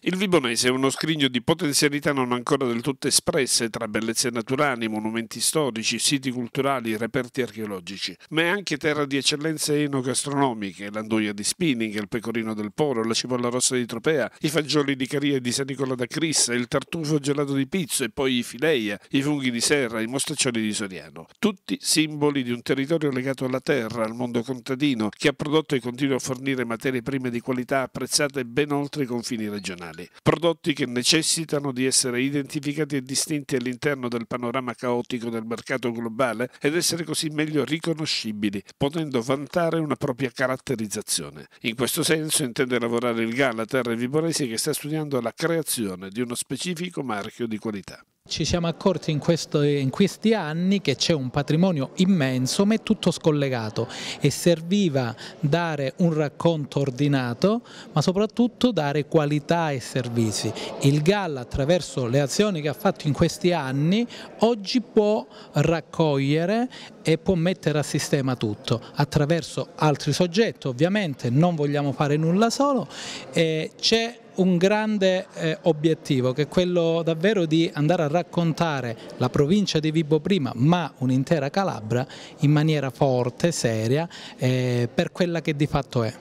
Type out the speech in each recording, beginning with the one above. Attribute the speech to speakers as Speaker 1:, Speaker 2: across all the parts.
Speaker 1: Il Vibonese è uno scrigno di potenzialità non ancora del tutto espresse tra bellezze naturali, monumenti storici, siti culturali, reperti archeologici, ma è anche terra di eccellenze enogastronomiche, l'anduia di Spinning, il pecorino del Polo, la cipolla rossa di Tropea, i fagioli di Caria e di San Nicola da Cris, il tartufo gelato di Pizzo e poi i fileia, i funghi di Serra, i mostaccioli di Soriano. Tutti simboli di un territorio legato alla terra, al mondo contadino, che ha prodotto e continua a fornire materie prime di qualità apprezzate ben oltre i confini regionali nazionali, prodotti che necessitano di essere identificati e distinti all'interno del panorama caotico del mercato globale ed essere così meglio riconoscibili, potendo vantare una propria caratterizzazione. In questo senso intende lavorare il Gala a Terre Viborese che sta studiando la creazione di uno specifico marchio di qualità.
Speaker 2: Ci siamo accorti in, questo, in questi anni che c'è un patrimonio immenso ma è tutto scollegato e serviva dare un racconto ordinato ma soprattutto dare qualità ai servizi. Il GAL attraverso le azioni che ha fatto in questi anni oggi può raccogliere e può mettere a sistema tutto attraverso altri soggetti, ovviamente non vogliamo fare nulla solo, eh, c'è un grande eh, obiettivo che è quello davvero di andare a raccontare la provincia di Vibo Prima ma un'intera Calabria in maniera forte, seria eh, per quella che di fatto è.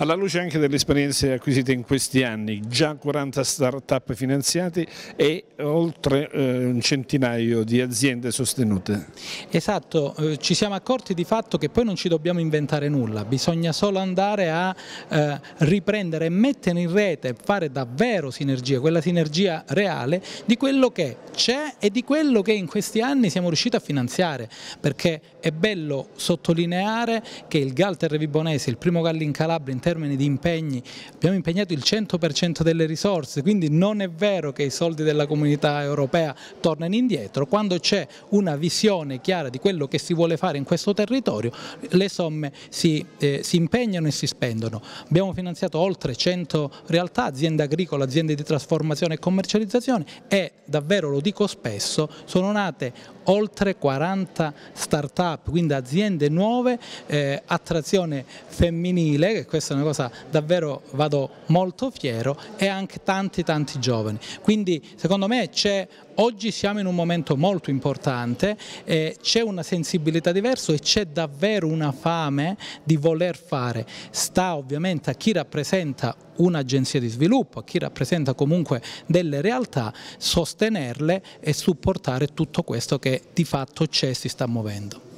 Speaker 1: Alla luce anche delle esperienze acquisite in questi anni, già 40 start-up finanziate e oltre eh, un centinaio
Speaker 2: di aziende sostenute. Esatto, eh, ci siamo accorti di fatto che poi non ci dobbiamo inventare nulla, bisogna solo andare a eh, riprendere e mettere in rete, fare davvero sinergia, quella sinergia reale di quello che c'è e di quello che in questi anni siamo riusciti a finanziare, perché è bello sottolineare che il Galter Terrevibonese, il primo GAL in Calabria in termini termini di impegni, abbiamo impegnato il 100% delle risorse, quindi non è vero che i soldi della comunità europea tornano indietro, quando c'è una visione chiara di quello che si vuole fare in questo territorio, le somme si, eh, si impegnano e si spendono. Abbiamo finanziato oltre 100 realtà, aziende agricole, aziende di trasformazione e commercializzazione e davvero lo dico spesso, sono nate oltre 40 start-up, quindi aziende nuove, eh, attrazione femminile, che questa è una cosa davvero vado molto fiero, e anche tanti tanti giovani. Quindi secondo me c'è Oggi siamo in un momento molto importante, eh, c'è una sensibilità diversa e c'è davvero una fame di voler fare. Sta ovviamente a chi rappresenta un'agenzia di sviluppo, a chi rappresenta comunque delle realtà, sostenerle e supportare tutto questo che di fatto c'è e si sta muovendo.